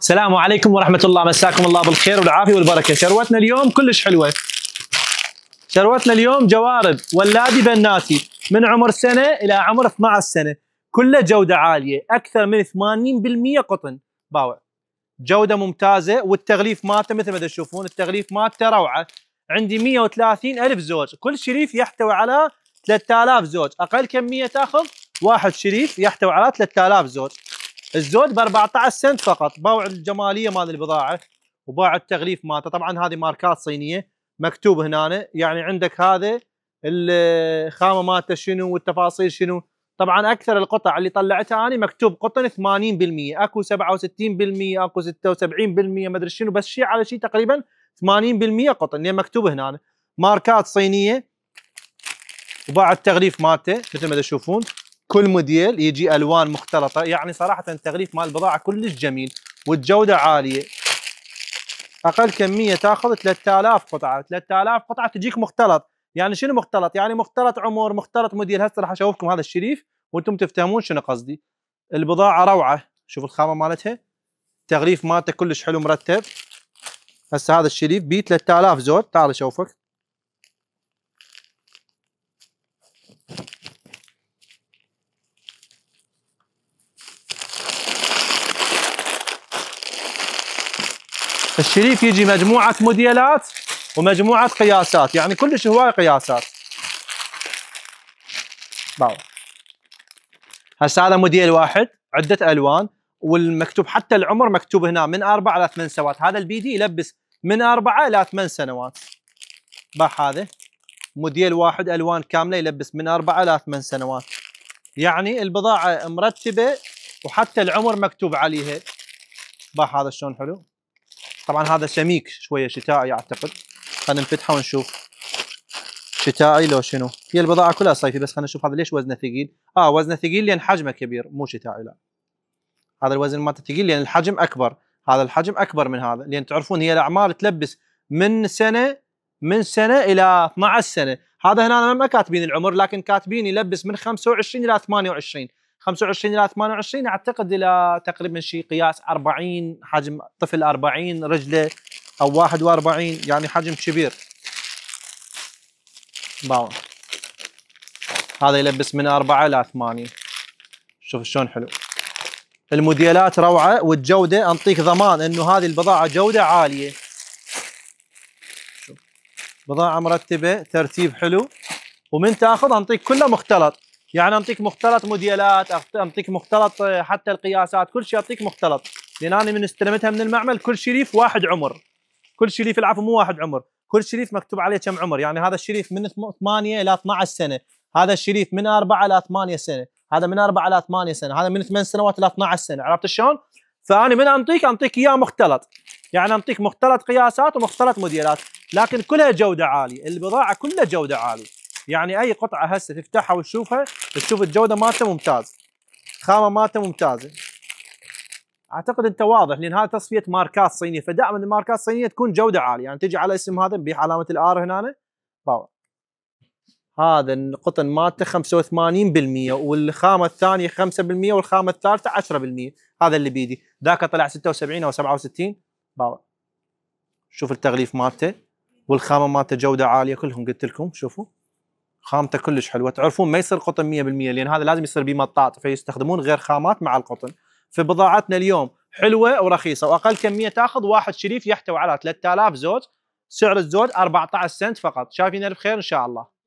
السلام عليكم ورحمه الله مساكم الله بالخير والعافيه والبركه شروتنا اليوم كلش حلوه شروتنا اليوم جوارب ولادي بناتي من عمر سنه الى عمر 12 سنه كلها جوده عاليه اكثر من 80% قطن باوع جوده ممتازه والتغليف مالته مثل ما تشوفون التغليف مالته روعه عندي 130 الف زوج كل شريف يحتوي على 3000 زوج اقل كميه تاخذ واحد شريف يحتوي على 3000 زوج الزود ب 14 سنت فقط باوع الجماليه مال البضاعه وباع التغليف مالته طبعا هذه ماركات صينيه مكتوب هنا يعني عندك هذا الخامه مالته شنو والتفاصيل شنو طبعا اكثر القطع اللي طلعتها انا مكتوب قطن 80% اكو 67% اكو 76% ما ادري شنو بس شيء على شيء تقريبا 80% قطن لان مكتوب هنا ماركات صينيه وباع التغليف مالته مثل ما تشوفون كل موديل يجي الوان مختلطه يعني صراحه التغليف مال البضاعه كلش جميل والجوده عاليه اقل كميه تاخذ 3000 قطعه 3000 قطعه تجيك مختلط يعني شنو مختلط يعني مختلط عمر مختلط موديل هسه راح اشوفكم هذا الشريف وانتم تفتهمون شنو قصدي البضاعه روعه شوف الخامه مالتها تغليف مالته كلش حلو مرتب هسه هذا الشريف ب 3000 زود تعال اشوفك الشريك يجي مجموعه موديلات ومجموعه قياسات يعني كلش هواي قياسات باو هسا هذا موديل واحد عده الوان والمكتوب حتى العمر مكتوب هنا من أربعة الى ثمان سنوات هذا البي دي يلبس من اربعه الى ثمان سنوات باح هذا موديل واحد الوان كامله يلبس من اربعه الى ثمان سنوات يعني البضاعه مرتبه وحتى العمر مكتوب عليها باح هذا شلون حلو طبعا هذا سميك شويه شتائي اعتقد خلينا نفتحه ونشوف شتائي لو شنو هي البضاعه كلها صيفي بس خلينا نشوف هذا ليش وزنه ثقيل اه وزنه ثقيل لان حجمه كبير مو شتائي لا هذا الوزن مالته ثقيل لان الحجم اكبر هذا الحجم اكبر من هذا لان تعرفون هي الاعمار تلبس من سنه من سنه الى 12 سنه هذا هنا ما كاتبين العمر لكن كاتبين يلبس من 25 الى 28 25 الى 28 اعتقد الى تقريبا شيء قياس 40 حجم طفل 40 رجله او 41 يعني حجم كبير باون هذا يلبس من 4 الى 8 شوف شلون حلو الموديلات روعه والجوده انطيك ضمان انه هذه البضاعه جوده عاليه بضاعه مرتبه ترتيب حلو ومن تاخذ انطيك كله مختلط يعني انطيك مختلط موديلات انطيك مختلط آه، حتى القياسات كل شيء انطيك مختلط لان انا من استلمتها من المعمل كل شريف واحد عمر كل شريف العفو مو واحد عمر كل شريف مكتوب عليه كم عمر يعني هذا الشريف من 8 الى 12 سنه هذا الشريف من 4 الى 8 سنه هذا من 4 الى 8 سنه هذا من 8 سنوات الى 12 سنه عرفت شلون فانا من انطيك انطيك اياه مختلط يعني انطيك مختلط قياسات ومختلط موديلات لكن كلها جوده عاليه البضاعه كلها جوده عاليه يعني اي قطعه هسه تفتحها وتشوفها تشوف الجوده مالته ممتاز الخامه مالته ممتازه اعتقد انت واضح لان هذا تصفيه ماركات صينيه فدائما الماركات الصينيه تكون جوده عاليه يعني تجي على اسم هذا نبيع علامه الار هنا باور هذا القطن مالته 85% والخامه الثانيه 5% والخامه الثالثه 10% هذا اللي بيدي ذاك طلع 76 او 67 باور شوف التغليف مالته والخامه مالته جوده عاليه كلهم قلت لكم شوفوا خامته كلش حلوه تعرفون ما يصير قطن 100% لان هذا لازم يصير بمطاط فيستخدمون غير خامات مع القطن فبضاعتنا اليوم حلوه ورخيصه واقل كميه تاخذ واحد شريف يحتوي على 3000 زوج سعر الزوج 14 سنت فقط شايفين الف خير ان شاء الله